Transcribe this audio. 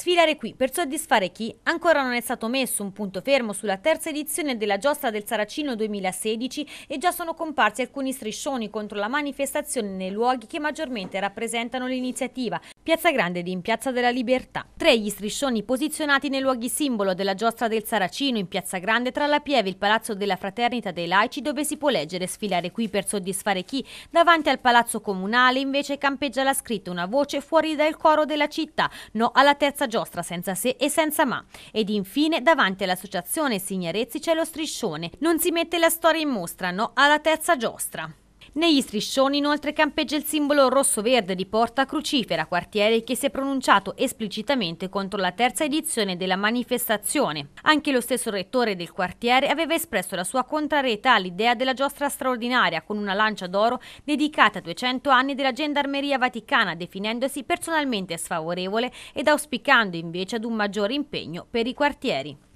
sfilare qui per soddisfare chi ancora non è stato messo un punto fermo sulla terza edizione della giostra del Saracino 2016 e già sono comparsi alcuni striscioni contro la manifestazione nei luoghi che maggiormente rappresentano l'iniziativa, Piazza Grande ed in Piazza della Libertà. Tre gli striscioni posizionati nei luoghi simbolo della giostra del Saracino in Piazza Grande tra la Pieve e il Palazzo della Fraternita dei Laici dove si può leggere sfilare qui per soddisfare chi davanti al Palazzo Comunale invece campeggia la scritta una voce fuori dal coro della città, no alla terza giostra senza se e senza ma. Ed infine davanti all'associazione Signorezzi c'è lo striscione. Non si mette la storia in mostra, no, alla terza giostra. Negli striscioni inoltre campeggia il simbolo rosso-verde di Porta Crucifera, quartiere che si è pronunciato esplicitamente contro la terza edizione della manifestazione. Anche lo stesso rettore del quartiere aveva espresso la sua contrarietà all'idea della giostra straordinaria con una lancia d'oro dedicata a 200 anni della Gendarmeria Vaticana, definendosi personalmente sfavorevole ed auspicando invece ad un maggiore impegno per i quartieri.